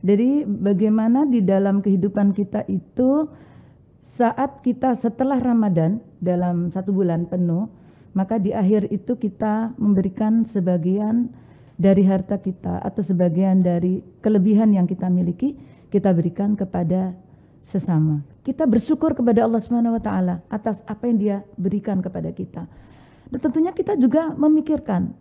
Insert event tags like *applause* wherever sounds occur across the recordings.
Jadi bagaimana di dalam kehidupan kita itu saat kita setelah Ramadan dalam satu bulan penuh, maka di akhir itu kita memberikan sebagian dari harta kita atau sebagian dari kelebihan yang kita miliki kita berikan kepada sesama. Kita bersyukur kepada Allah Subhanahu wa taala atas apa yang Dia berikan kepada kita. Dan tentunya kita juga memikirkan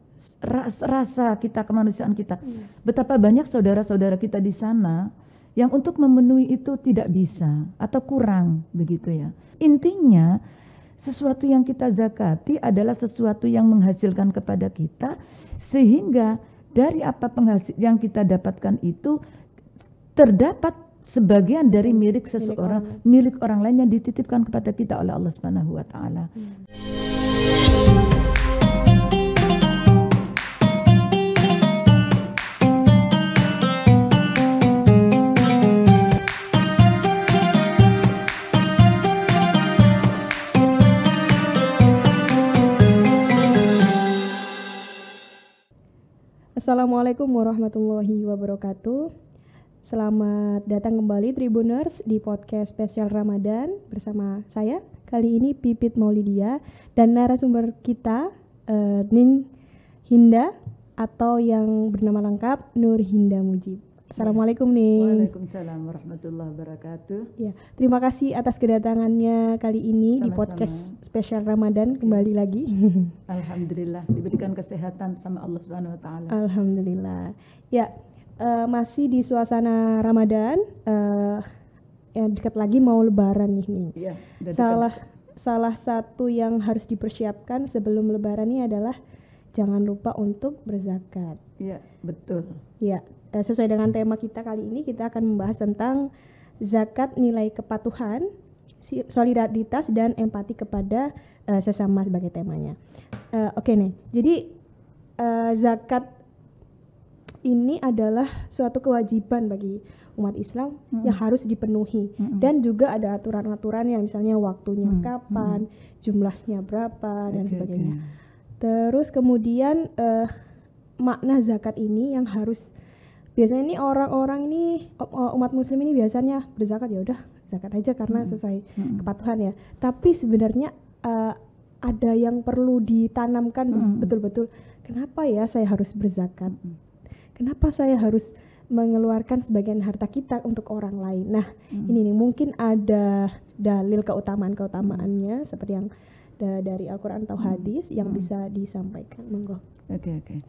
rasa kita, kemanusiaan kita. Hmm. Betapa banyak saudara-saudara kita di sana yang untuk memenuhi itu tidak bisa atau kurang begitu ya. Intinya sesuatu yang kita zakati adalah sesuatu yang menghasilkan kepada kita sehingga dari apa penghasil yang kita dapatkan itu terdapat sebagian dari hmm. milik seseorang, milik orang, lain yang dititipkan kepada kita oleh Allah Subhanahu wa taala. Hmm. Assalamualaikum warahmatullahi wabarakatuh. Selamat datang kembali Tribuners di podcast spesial Ramadan bersama saya kali ini Pipit Maulidia dan narasumber kita uh, Nin Hinda atau yang bernama lengkap Nur Hinda Mujib. Assalamualaikum nih. Waalaikumsalam warahmatullahi wabarakatuh. Ya, terima kasih atas kedatangannya kali ini sama, di podcast spesial Ramadan kembali lagi. *laughs* Alhamdulillah diberikan kesehatan sama Allah Subhanahu wa taala. Alhamdulillah. Ya, uh, masih di suasana Ramadan uh, ya dekat lagi mau lebaran nih nih. Ya, salah salah satu yang harus dipersiapkan sebelum lebaran ini adalah jangan lupa untuk berzakat. Iya, betul. Iya, Eh, sesuai dengan tema kita kali ini kita akan membahas tentang zakat nilai kepatuhan, solidaritas dan empati kepada uh, sesama sebagai temanya. Uh, Oke okay nih, jadi uh, zakat ini adalah suatu kewajiban bagi umat Islam mm -hmm. yang harus dipenuhi mm -hmm. dan juga ada aturan-aturan yang misalnya waktunya mm -hmm. kapan, mm -hmm. jumlahnya berapa okay, dan sebagainya. Okay. Terus kemudian uh, makna zakat ini yang harus biasanya ini orang-orang ini umat muslim ini biasanya berzakat ya udah zakat aja karena hmm. sesuai hmm. kepatuhan ya. Tapi sebenarnya uh, ada yang perlu ditanamkan betul hmm. betul-betul. Kenapa ya saya harus berzakat? Hmm. Kenapa saya harus mengeluarkan sebagian harta kita untuk orang lain? Nah, hmm. ini nih mungkin ada dalil keutamaan-keutamaannya hmm. seperti yang dari Al-Qur'an atau hmm. hadis yang hmm. bisa disampaikan. Monggo. Oke, okay, oke. Okay.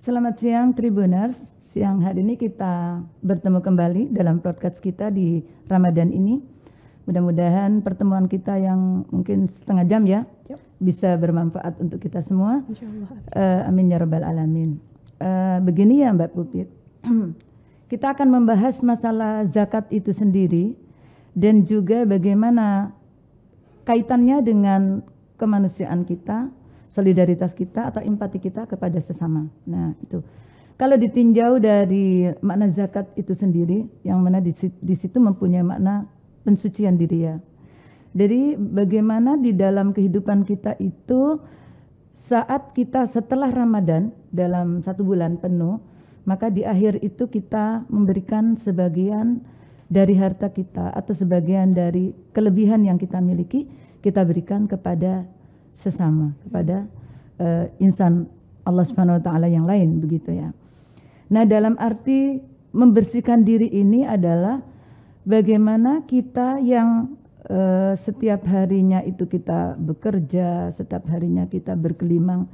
Selamat siang Tribuners. Siang hari ini kita bertemu kembali dalam podcast kita di Ramadan ini. Mudah-mudahan pertemuan kita yang mungkin setengah jam ya yep. bisa bermanfaat untuk kita semua. Uh, amin ya robbal alamin. Uh, begini ya Mbak Pupit, *clears throat* kita akan membahas masalah zakat itu sendiri dan juga bagaimana kaitannya dengan kemanusiaan kita, solidaritas kita atau empati kita kepada sesama. Nah, itu. Kalau ditinjau dari makna zakat itu sendiri, yang mana di, situ mempunyai makna pensucian diri ya. Jadi bagaimana di dalam kehidupan kita itu saat kita setelah Ramadan dalam satu bulan penuh, maka di akhir itu kita memberikan sebagian dari harta kita atau sebagian dari kelebihan yang kita miliki kita berikan kepada sesama kepada uh, insan Allah Subhanahu wa taala yang lain begitu ya. Nah, dalam arti membersihkan diri ini adalah bagaimana kita yang uh, setiap harinya itu kita bekerja, setiap harinya kita berkelimang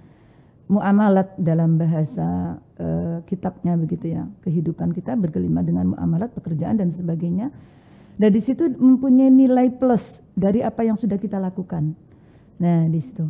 muamalat dalam bahasa uh, kitabnya begitu ya. Kehidupan kita berkelima dengan muamalat, pekerjaan dan sebagainya. Dan nah, di situ mempunyai nilai plus dari apa yang sudah kita lakukan Nah, di situ.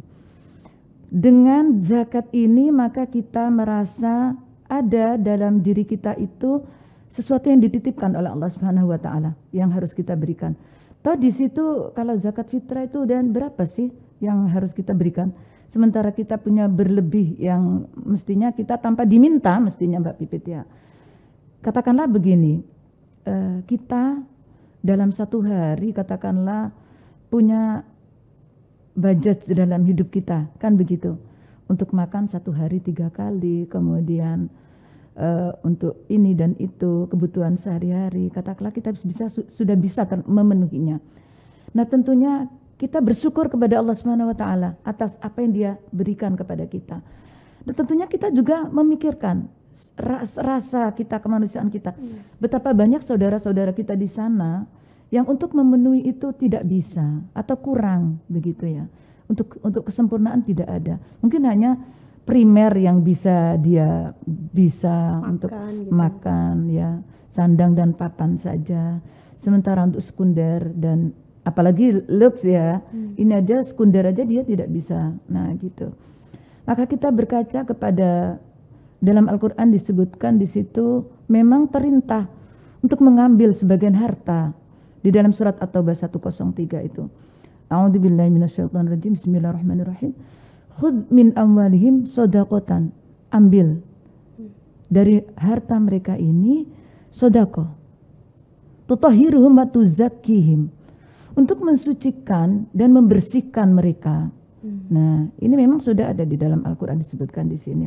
Dengan zakat ini maka kita merasa ada dalam diri kita itu sesuatu yang dititipkan oleh Allah Subhanahu wa taala yang harus kita berikan. Toh di situ kalau zakat fitrah itu dan berapa sih yang harus kita berikan? Sementara kita punya berlebih yang mestinya kita tanpa diminta mestinya Mbak Pipit ya. Katakanlah begini, eh, kita dalam satu hari katakanlah punya budget dalam hidup kita kan begitu untuk makan satu hari tiga kali kemudian uh, untuk ini dan itu kebutuhan sehari-hari katakanlah kita bisa su sudah bisa memenuhinya nah tentunya kita bersyukur kepada Allah Subhanahu wa taala atas apa yang Dia berikan kepada kita. Dan tentunya kita juga memikirkan ras, rasa kita kemanusiaan kita. Iya. Betapa banyak saudara-saudara kita di sana yang untuk memenuhi itu tidak bisa atau kurang begitu ya. Untuk untuk kesempurnaan tidak ada. Mungkin hanya primer yang bisa dia bisa makan, untuk gitu. makan ya, sandang dan papan saja. Sementara untuk sekunder dan apalagi lux ya, hmm. ini aja sekunder aja dia tidak bisa. Nah, gitu. Maka kita berkaca kepada dalam Al-Qur'an disebutkan di situ memang perintah untuk mengambil sebagian harta di dalam surat At-Taubah 103 itu. minasyaitonir rajim. Bismillahirrahmanirrahim. Khudh min amwalihim shadaqatan. Ambil dari harta mereka ini sodako. Tutahhiruhum wa tuzakkihim. Untuk mensucikan dan membersihkan mereka. Hmm. Nah, ini memang sudah ada di dalam Al-Quran disebutkan di sini.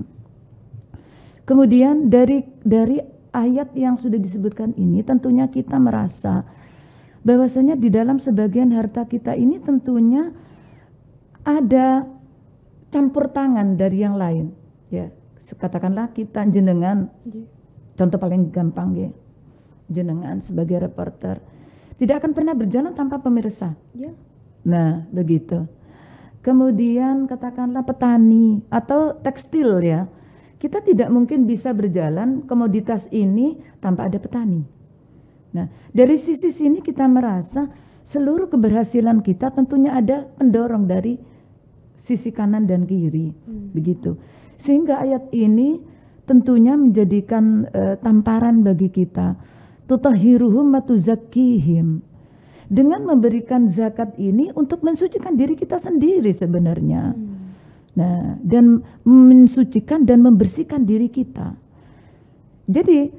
Kemudian dari dari ayat yang sudah disebutkan ini tentunya kita merasa bahwasanya di dalam sebagian harta kita ini tentunya ada campur tangan dari yang lain ya katakanlah kita jenengan iya. contoh paling gampang ya jenengan sebagai reporter tidak akan pernah berjalan tanpa pemirsa ya. nah begitu kemudian katakanlah petani atau tekstil ya kita tidak mungkin bisa berjalan komoditas ini tanpa ada petani Nah, dari sisi sini kita merasa seluruh keberhasilan kita tentunya ada pendorong dari sisi kanan dan kiri, hmm. begitu. Sehingga ayat ini tentunya menjadikan uh, tamparan bagi kita. Tutahiruhum matuzakihim. Dengan memberikan zakat ini untuk mensucikan diri kita sendiri sebenarnya. Hmm. Nah, dan mensucikan dan membersihkan diri kita. Jadi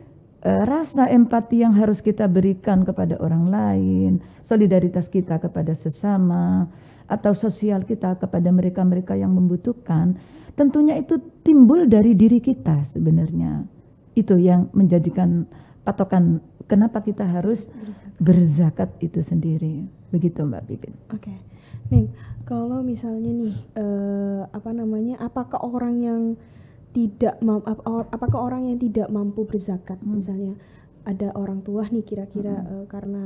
Eh, rasa empati yang harus kita berikan kepada orang lain, solidaritas kita kepada sesama, atau sosial kita kepada mereka-mereka yang membutuhkan, tentunya itu timbul dari diri kita sebenarnya. Itu yang menjadikan patokan kenapa kita harus berzakat, itu sendiri. Begitu Mbak Pipin. Oke. Okay. Nih, kalau misalnya nih uh, apa namanya? Apakah orang yang tidak mampu apakah orang yang tidak mampu berzakat hmm. misalnya ada orang tua nih kira-kira hmm. uh, karena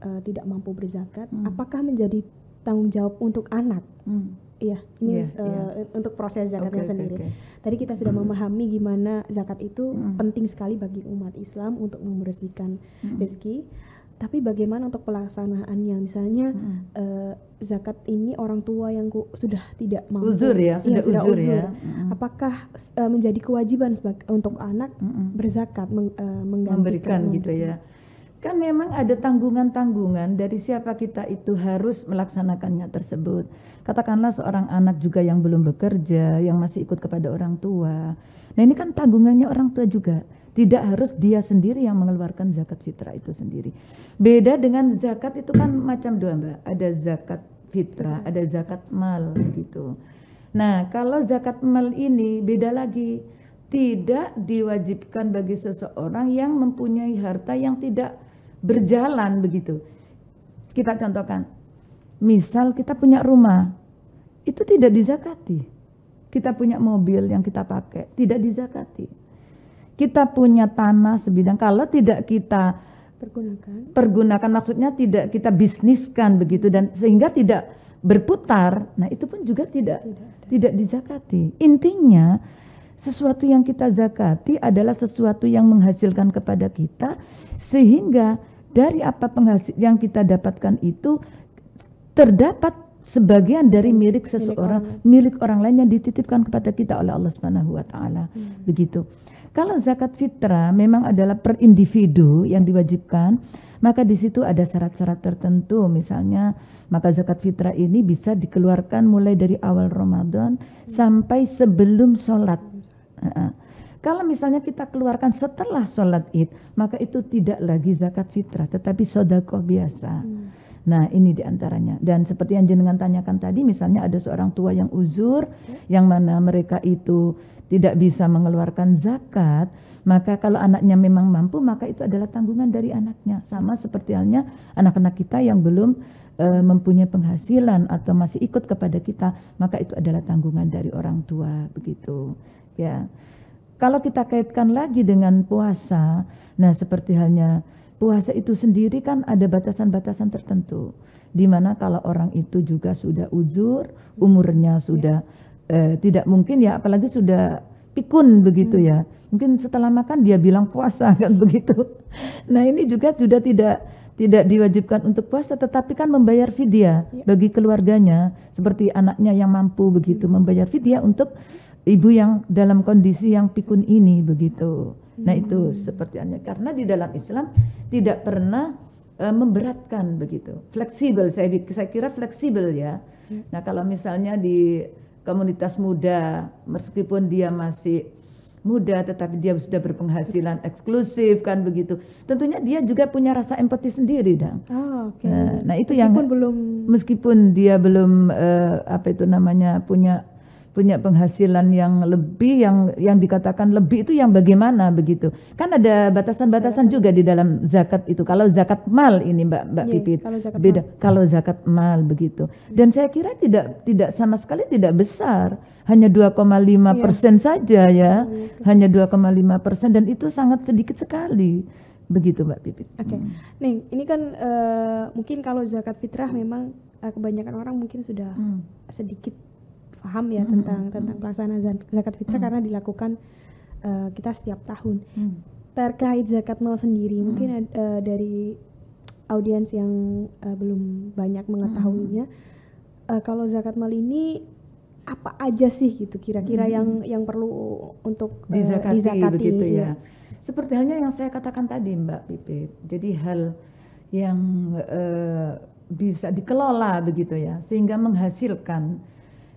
uh, tidak mampu berzakat hmm. apakah menjadi tanggung jawab untuk anak hmm. Iya, ini yeah, uh, yeah. untuk proses zakatnya okay, sendiri. Okay, okay. Tadi kita sudah mm. memahami gimana zakat itu mm. penting sekali bagi umat Islam untuk membersihkan mm. rezeki tapi bagaimana untuk pelaksanaannya misalnya hmm. uh, zakat ini orang tua yang ku, sudah tidak mampu uzur ya iya, sudah, ya, sudah uzur, ya. uzur ya apakah uh, menjadi kewajiban untuk anak hmm. berzakat meng, uh, menggantikan memberikan gitu ya kan memang ada tanggungan-tanggungan dari siapa kita itu harus melaksanakannya tersebut. Katakanlah seorang anak juga yang belum bekerja, yang masih ikut kepada orang tua. Nah ini kan tanggungannya orang tua juga. Tidak harus dia sendiri yang mengeluarkan zakat fitrah itu sendiri. Beda dengan zakat itu kan *clears throat* macam dua mbak. Ada zakat fitrah, ada zakat mal gitu. Nah kalau zakat mal ini beda lagi. Tidak diwajibkan bagi seseorang yang mempunyai harta yang tidak berjalan begitu. Kita contohkan, misal kita punya rumah, itu tidak dizakati. Kita punya mobil yang kita pakai, tidak dizakati. Kita punya tanah sebidang, kalau tidak kita pergunakan, pergunakan maksudnya tidak kita bisniskan begitu dan sehingga tidak berputar, nah itu pun juga tidak tidak, tidak dizakati. Intinya sesuatu yang kita zakati adalah sesuatu yang menghasilkan kepada kita sehingga dari apa penghasil yang kita dapatkan itu terdapat sebagian dari milik seseorang milik orang, lain yang dititipkan kepada kita oleh Allah Subhanahu wa taala. Hmm. Begitu. Kalau zakat fitrah memang adalah per individu yang diwajibkan, maka di situ ada syarat-syarat tertentu. Misalnya, maka zakat fitrah ini bisa dikeluarkan mulai dari awal Ramadan hmm. sampai sebelum sholat. Hmm. Kalau misalnya kita keluarkan setelah sholat id, maka itu tidak lagi zakat fitrah, tetapi sodakoh biasa. Hmm. Nah ini diantaranya. Dan seperti yang jenengan tanyakan tadi, misalnya ada seorang tua yang uzur, hmm. yang mana mereka itu tidak bisa mengeluarkan zakat, maka kalau anaknya memang mampu, maka itu adalah tanggungan dari anaknya. Sama seperti halnya anak-anak kita yang belum uh, mempunyai penghasilan atau masih ikut kepada kita, maka itu adalah tanggungan dari orang tua, begitu. Ya. Kalau kita kaitkan lagi dengan puasa, nah seperti halnya puasa itu sendiri kan ada batasan-batasan tertentu. Dimana kalau orang itu juga sudah uzur, umurnya ya. sudah eh, tidak mungkin ya, apalagi sudah pikun begitu hmm. ya. Mungkin setelah makan dia bilang puasa *laughs* kan begitu. Nah ini juga sudah tidak tidak diwajibkan untuk puasa tetapi kan membayar fidya ya. bagi keluarganya seperti anaknya yang mampu begitu hmm. membayar fidya untuk ibu yang dalam kondisi yang pikun ini begitu. Nah hmm. itu sepertinya karena di dalam Islam tidak pernah uh, memberatkan begitu. Fleksibel saya saya kira fleksibel ya. Hmm. Nah kalau misalnya di komunitas muda meskipun dia masih muda tetapi dia sudah berpenghasilan eksklusif kan begitu. Tentunya dia juga punya rasa empati sendiri dong. Oh, okay. nah, nah itu meskipun yang belum meskipun dia belum uh, apa itu namanya punya punya penghasilan yang lebih yang yang dikatakan lebih itu yang bagaimana begitu kan ada batasan-batasan juga di dalam zakat itu kalau zakat mal ini mbak mbak yeah, Pipit kalau zakat beda mal. kalau zakat mal begitu iya. dan saya kira tidak tidak sama sekali tidak besar hanya 2,5 yeah. persen saja ya yeah, iya, iya, hanya 2,5 persen dan itu sangat sedikit sekali begitu mbak Pipit. Oke, okay. hmm. nih ini kan uh, mungkin kalau zakat fitrah memang eh, kebanyakan orang mungkin sudah hmm. sedikit paham ya -hmm. tentang tentang hmm. pelaksanaan zakat fitrah -hmm. karena dilakukan uh, kita setiap tahun. -hmm. Terkait zakat mal sendiri, -hmm. mungkin uh, dari audiens yang uh, belum banyak mengetahuinya, -hmm. uh, kalau zakat mal ini apa aja sih gitu kira-kira -hmm. yang yang perlu untuk uh, dizakati, dizakati begitu ya. ya. Seperti halnya yang saya katakan tadi Mbak Pipit. Jadi hal yang uh, bisa dikelola begitu ya sehingga menghasilkan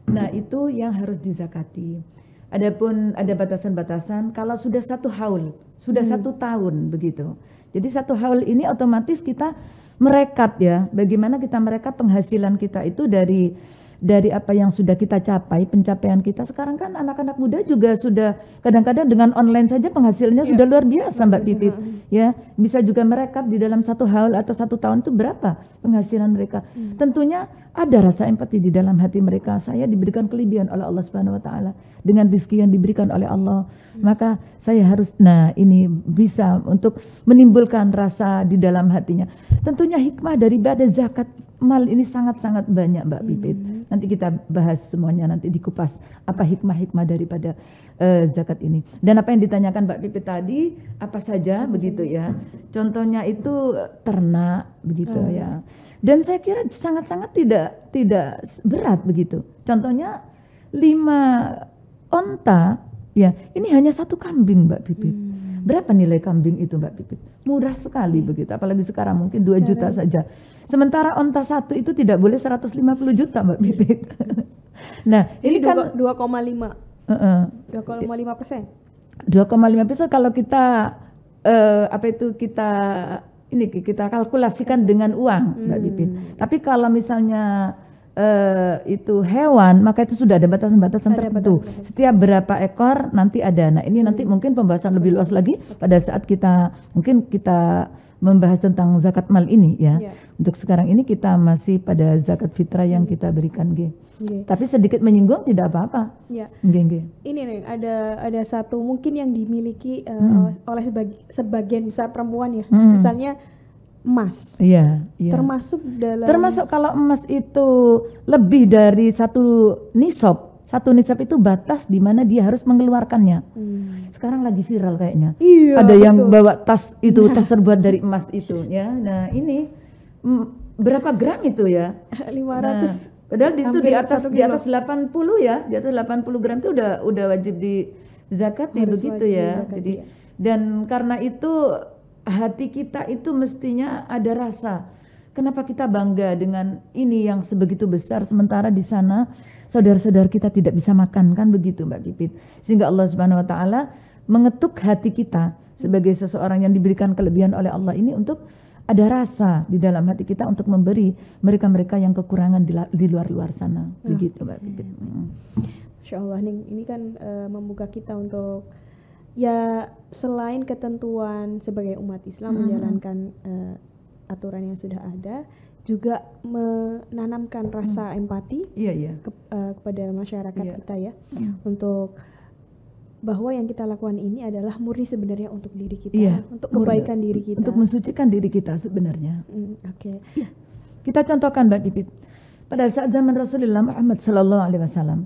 Nah, itu yang harus dizakati. Adapun ada batasan-batasan kalau sudah satu haul, sudah hmm. satu tahun begitu. Jadi satu haul ini otomatis kita merekap ya, bagaimana kita merekap penghasilan kita itu dari dari apa yang sudah kita capai, pencapaian kita. Sekarang kan anak-anak muda juga sudah kadang-kadang dengan online saja penghasilnya ya. sudah luar biasa, Mbak iya. Pipit. Ya, bisa juga mereka di dalam satu hal atau satu tahun itu berapa penghasilan mereka. Hmm. Tentunya ada rasa empati di dalam hati mereka. Saya diberikan kelebihan oleh Allah Subhanahu wa taala dengan rezeki yang diberikan oleh Allah. Hmm. Maka saya harus nah ini bisa untuk menimbulkan rasa di dalam hatinya. Tentunya hikmah dari daripada zakat mal ini sangat-sangat banyak Mbak Pipit. Hmm. Nanti kita bahas semuanya nanti dikupas apa hikmah-hikmah daripada uh, zakat ini. Dan apa yang ditanyakan Mbak Pipit tadi apa saja hmm. begitu ya. Contohnya itu ternak begitu hmm. ya. Dan saya kira sangat-sangat tidak tidak berat begitu. Contohnya lima onta ya ini hanya satu kambing Mbak Pipit. Hmm Berapa nilai kambing itu Mbak Pipit? Murah sekali iya. begitu, apalagi sekarang mungkin 2 sekarang. juta saja. Sementara onta satu itu tidak boleh 150 juta Mbak Pipit. *laughs* nah, Jadi ini kan 2,5. Heeh. Uh -uh. 2,5 persen. 2,5 persen kalau kita uh, apa itu kita ini kita kalkulasikan dengan uang Mbak hmm. Pipit. Tapi kalau misalnya Eh, itu hewan, maka itu sudah ada batasan-batasan tertentu. Batasan. Setiap berapa ekor nanti ada. Nah ini hmm. nanti mungkin pembahasan lebih luas lagi pada saat kita mungkin kita membahas tentang zakat mal ini ya. Yeah. Untuk sekarang ini kita masih pada zakat fitrah yang hmm. kita berikan, G. Yeah. Tapi sedikit menyinggung tidak apa-apa. Yeah. okay. Ini nih ada ada satu mungkin yang dimiliki uh, hmm. oleh sebagi, sebagian besar perempuan ya. Hmm. Misalnya emas. Iya, iya. Termasuk dalam Termasuk kalau emas itu lebih dari satu nisab, satu nisab itu batas di mana dia harus mengeluarkannya. Hmm. Sekarang lagi viral kayaknya. Iya. Ada betul. yang bawa tas itu, nah. tas terbuat dari emas itu ya. Nah, ini mm, berapa gram itu ya? 500 *laughs* nah, padahal di situ di atas di atas 80 ya, di atas 80 gram itu udah udah wajib di zakat ya begitu ya. Jadi iya. dan karena itu hati kita itu mestinya ada rasa. Kenapa kita bangga dengan ini yang sebegitu besar sementara di sana saudara-saudara kita tidak bisa makan kan begitu Mbak Pipit. Sehingga Allah Subhanahu wa taala mengetuk hati kita sebagai seseorang yang diberikan kelebihan oleh Allah ini untuk ada rasa di dalam hati kita untuk memberi mereka-mereka yang kekurangan di luar-luar sana. Ah. Begitu Mbak Pipit. Masya Allah, ini kan uh, membuka kita untuk ya selain ketentuan sebagai umat Islam hmm. menjalankan uh, aturan yang sudah ada juga menanamkan mm-hmm. rasa hmm. empati yeah, yeah. Ke, uh, kepada masyarakat yeah. kita ya yeah. Mm-hmm. untuk bahwa yang kita lakukan ini adalah murni sebenarnya untuk diri kita, yeah, untuk kebaikan murni, diri kita, untuk mensucikan diri kita sebenarnya. Mm, Oke. Okay. Iya. Yeah. Kita contohkan Mbak Pipit. Pada saat zaman Rasulullah Muhammad Sallallahu Alaihi Wasallam,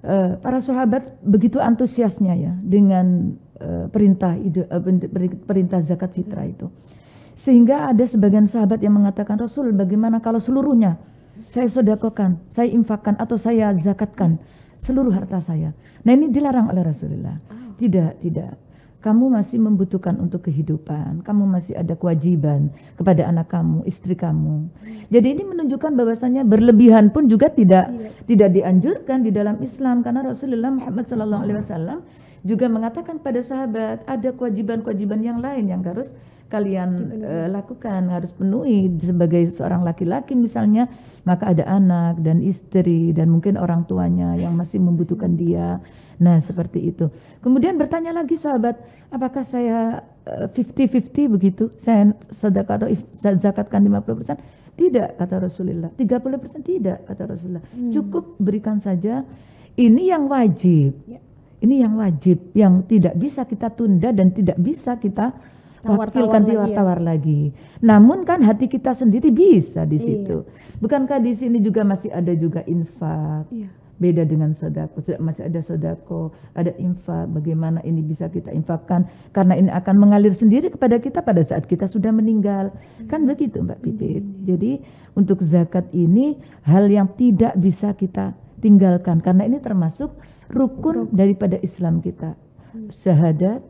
Eh, para sahabat begitu antusiasnya ya dengan uh, perintah uh, perintah zakat fitrah itu. Sehingga ada sebagian sahabat yang mengatakan Rasul bagaimana kalau seluruhnya saya sodakokan, saya infakkan atau saya zakatkan seluruh harta saya. Nah ini dilarang oleh Rasulullah. Ah. Tidak, tidak kamu masih membutuhkan untuk kehidupan, kamu masih ada kewajiban kepada anak kamu, istri kamu. Jadi ini menunjukkan bahwasanya berlebihan pun juga tidak iya. tidak dianjurkan di dalam Islam karena Rasulullah Muhammad SAW juga mengatakan pada sahabat ada kewajiban-kewajiban yang lain yang harus kalian uh, lakukan harus penuhi sebagai seorang laki-laki misalnya maka ada anak dan istri dan mungkin orang tuanya yang masih membutuhkan iya. dia nah seperti itu kemudian bertanya lagi sahabat apakah saya 50-50 eh, begitu saya sedekah atau zakatkan 50% tidak kata Rasulullah 30% tidak kata Rasulullah hmm. cukup berikan saja ini yang wajib ya. ini yang wajib yang tidak bisa kita tunda dan tidak bisa kita wakil nah, ganti wartawan ya. lagi. Namun kan hati kita sendiri bisa di iya. situ. Iya. Bukankah di sini juga masih ada juga infak? Iya. Beda dengan sodako, masih ada sodako, ada infak. Bagaimana ini bisa kita infakkan? Karena ini akan mengalir sendiri kepada kita pada saat kita sudah meninggal. Hmm. Kan begitu Mbak hmm. Pipit. Hmm. Jadi untuk zakat ini hal yang tidak bisa kita tinggalkan. Karena ini termasuk rukun, rukun. daripada Islam kita. Hmm. Syahadat,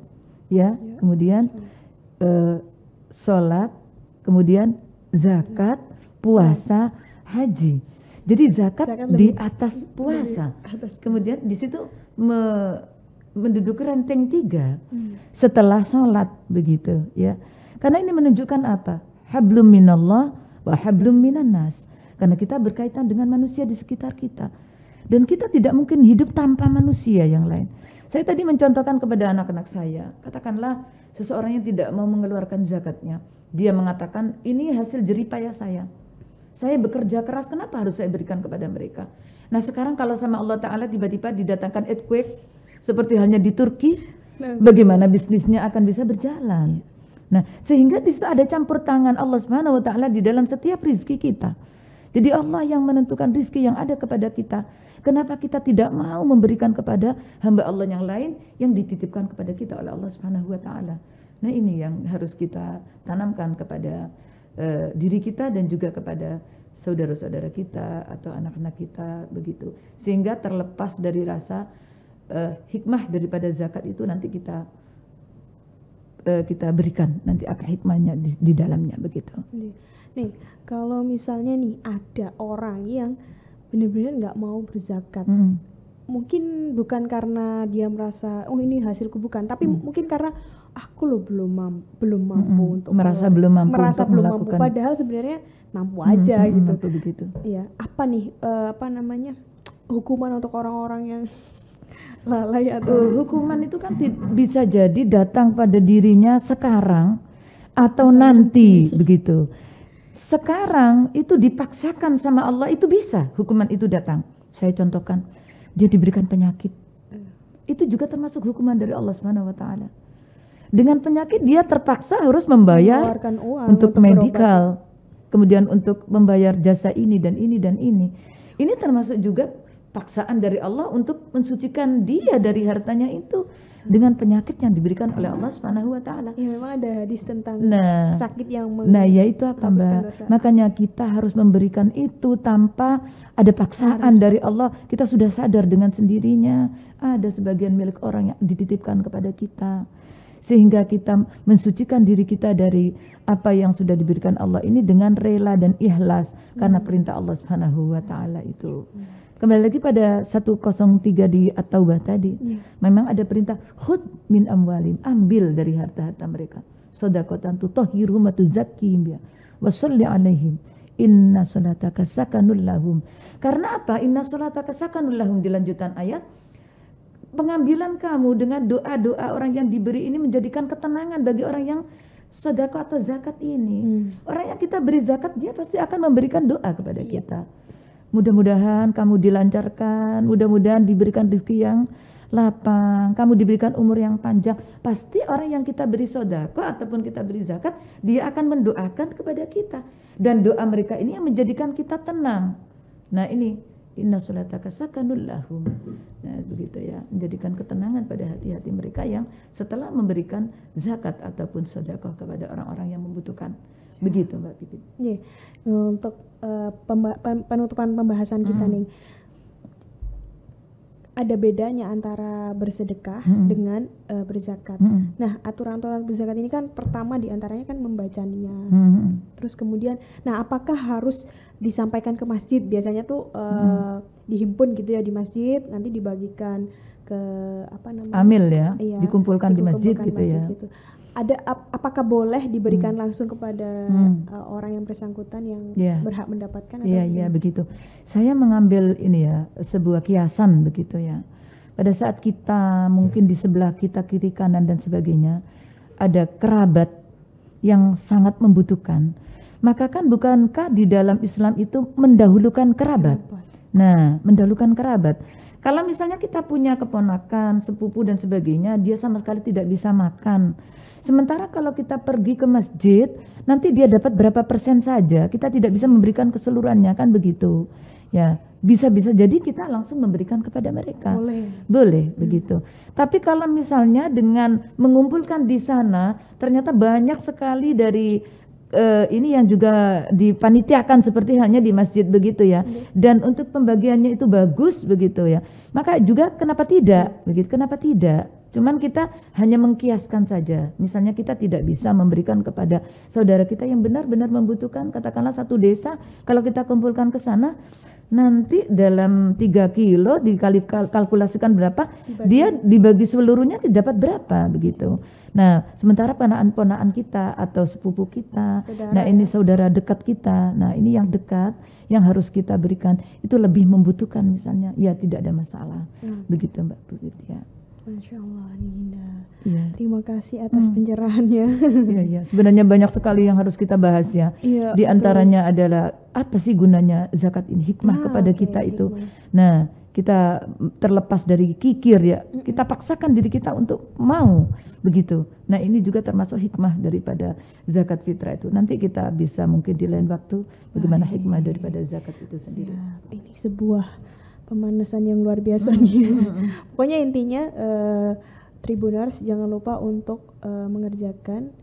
ya, ya. kemudian uh, sholat, kemudian zakat, puasa, haji. Jadi zakat, zakat di atas puasa. Atas Kemudian di situ me, menduduki renteng tiga hmm. setelah sholat begitu ya. Karena ini menunjukkan apa? Hablum minallah wa hablum minannas. Karena kita berkaitan dengan manusia di sekitar kita. Dan kita tidak mungkin hidup tanpa manusia yang lain. Saya tadi mencontohkan kepada anak-anak saya, katakanlah seseorang yang tidak mau mengeluarkan zakatnya, dia mengatakan ini hasil jeripaya saya. Saya bekerja keras, kenapa harus saya berikan kepada mereka? Nah sekarang kalau sama Allah Ta'ala tiba-tiba didatangkan earthquake, seperti halnya di Turki, nah. bagaimana bisnisnya akan bisa berjalan? Iya. Nah, sehingga di situ ada campur tangan Allah Subhanahu wa taala di dalam setiap rizki kita. Jadi Allah yang menentukan rizki yang ada kepada kita. Kenapa kita tidak mau memberikan kepada hamba Allah yang lain yang dititipkan kepada kita oleh Allah Subhanahu wa taala. Nah, ini yang harus kita tanamkan kepada uh, diri kita dan juga kepada saudara-saudara kita atau anak-anak kita begitu. Sehingga terlepas dari rasa uh, hikmah daripada zakat itu nanti kita uh, kita berikan nanti apa hikmahnya di, di dalamnya begitu. Iya nih kalau misalnya nih ada orang yang benar-benar nggak mau berzakat mm. mungkin bukan karena dia merasa oh ini hasilku bukan tapi mm. mungkin karena aku loh belum mam belum hmm, mampu mm untuk merasa belum mampu merasa belum melakukan. mampu padahal sebenarnya mampu hmm, aja mm gitu mampu begitu ya apa nih uh, apa namanya hukuman untuk orang-orang yang *laughs* lalai atau uh, hukuman itu kan bisa jadi datang pada dirinya sekarang atau nanti begitu sekarang itu dipaksakan sama Allah itu bisa hukuman itu datang. Saya contohkan, dia diberikan penyakit. Itu juga termasuk hukuman dari Allah Subhanahu wa taala. Dengan penyakit dia terpaksa harus membayar uang untuk, untuk medical, kemudian untuk membayar jasa ini dan ini dan ini. Ini termasuk juga paksaan dari Allah untuk mensucikan dia dari hartanya itu dengan penyakit yang diberikan oleh Allah Subhanahu wa taala. Ya memang ada hadis tentang nah, sakit yang meng- Nah, yaitu apa, Mbak? Dosa. Makanya kita harus memberikan itu tanpa ada paksaan harus. dari Allah. Kita sudah sadar dengan sendirinya ada sebagian milik orang yang dititipkan kepada kita sehingga kita mensucikan diri kita dari apa yang sudah diberikan Allah ini dengan rela dan ikhlas hmm. karena perintah Allah Subhanahu wa taala itu. Hmm kembali lagi pada 103 di At-Taubah tadi. Ya. Memang ada perintah khud min amwalim, ambil dari harta-harta mereka. Sodakotan tu tohirum matu zakim ya wa alaihim. Inna solataka sakanul lahum. Karena apa? Inna solataka sakanul lahum di lanjutan ayat pengambilan kamu dengan doa-doa orang yang diberi ini menjadikan ketenangan bagi orang yang sodako atau zakat ini. Hmm. Orang yang kita beri zakat dia pasti akan memberikan doa kepada ya. kita Mudah-mudahan kamu dilancarkan, mudah-mudahan diberikan rezeki yang lapang, kamu diberikan umur yang panjang. Pasti orang yang kita beri sodako ataupun kita beri zakat, dia akan mendoakan kepada kita. Dan doa mereka ini yang menjadikan kita tenang. Nah ini, inna sholataka sakanul lahum. Nah, menjadikan ketenangan pada hati-hati mereka yang setelah memberikan zakat ataupun sodakoh kepada orang-orang yang membutuhkan. Begitu Mbak Pipit. Ya. Untuk uh, pemba penutupan pembahasan kita hmm. nih, ada bedanya antara bersedekah hmm. dengan uh, berzakat. Hmm. Nah, aturan-aturan berzakat ini kan pertama diantaranya kan membacanya Hmm. Terus kemudian, nah apakah harus disampaikan ke masjid? Biasanya tuh uh, hmm. dihimpun gitu ya di masjid, nanti dibagikan ke apa namanya? Amil ya, iya, dikumpulkan, dikumpulkan di masjid, masjid gitu ya. Gitu. Ada ap apakah boleh diberikan hmm. langsung kepada hmm. uh, orang yang bersangkutan yang yeah. berhak mendapatkan? Iya, yeah, iya yeah, begitu. Saya mengambil ini ya sebuah kiasan begitu ya. Pada saat kita mungkin di sebelah kita kiri kanan dan sebagainya ada kerabat yang sangat membutuhkan, maka kan bukankah di dalam Islam itu mendahulukan kerabat? kerabat Nah, mendahulukan kerabat. Kalau misalnya kita punya keponakan, sepupu dan sebagainya, dia sama sekali tidak bisa makan. Sementara kalau kita pergi ke masjid, nanti dia dapat berapa persen saja, kita tidak bisa memberikan keseluruhannya kan begitu. Ya, bisa-bisa jadi kita langsung memberikan kepada mereka. Boleh. Boleh hmm. begitu. Tapi kalau misalnya dengan mengumpulkan di sana, ternyata banyak sekali dari uh, ini yang juga dipanitiakan seperti halnya di masjid begitu ya. Iya. Dan untuk pembagiannya itu bagus begitu ya. Maka juga kenapa tidak? Iya. Begitu kenapa tidak? Cuman kita hanya mengkiaskan saja. Misalnya kita tidak bisa memberikan kepada saudara kita yang benar-benar membutuhkan, katakanlah satu desa, kalau kita kumpulkan ke sana nanti dalam 3 kilo dikali kalkulasikan berapa, dibagi. dia dibagi seluruhnya dapat berapa begitu. Nah, sementara ponaan-ponaan kita atau sepupu kita, saudara, nah ini ya. saudara dekat kita, nah ini yang dekat yang harus kita berikan itu lebih membutuhkan misalnya, ya tidak ada masalah. Hmm. Begitu Mbak Putri ya. Masya Allah, Ya. Terima kasih atas hmm. pencerahannya. *laughs* Iya, iya. Sebenarnya banyak sekali yang harus kita bahas ya. ya Di antaranya betul. adalah apa sih gunanya zakat ini hikmah ah, kepada okay, kita itu. Hikmah. Nah, kita terlepas dari kikir ya. Kita paksakan diri kita untuk mau begitu. Nah, ini juga termasuk hikmah daripada zakat fitrah itu. Nanti kita bisa mungkin di lain waktu bagaimana hikmah daripada zakat itu sendiri. ini sebuah pemanasan yang luar biasa mm *laughs* Pokoknya intinya uh, Tribuners jangan lupa untuk uh, mengerjakan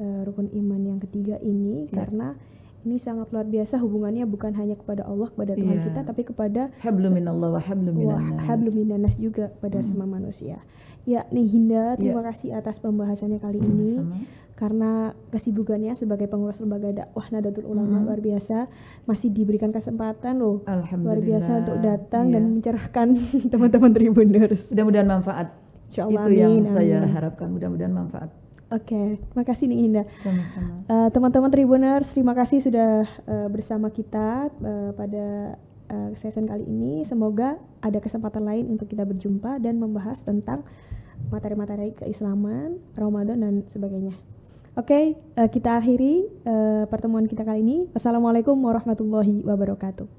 uh, rukun iman yang ketiga ini yeah. karena ini sangat luar biasa hubungannya bukan hanya kepada Allah kepada Tuhan yeah. kita tapi kepada habluminallah wa habluminanas juga pada hmm. semua manusia. Ya, nih Hinda, ya. terima ya. kasih atas pembahasannya kali Sama-sama. ini. Karena kesibukannya sebagai pengurus lembaga dakwah Nadatul Ulama hmm. luar biasa masih diberikan kesempatan loh. Luar biasa untuk datang ya. dan iya. mencerahkan *laughs* teman-teman Tribuners. Mudah-mudahan manfaat. Allah, Itu yang amin. saya harapkan, mudah-mudahan manfaat. Oke, okay. kasih nih Indah. Sama-sama. Uh, teman-teman Tribuners, terima kasih sudah uh, bersama kita uh, pada uh, session kali ini. Semoga ada kesempatan lain untuk kita berjumpa dan membahas tentang materi-materi keislaman, Ramadan dan sebagainya. Oke, okay, uh, eh, kita akhiri uh, pertemuan kita kali ini. Wassalamualaikum warahmatullahi wabarakatuh.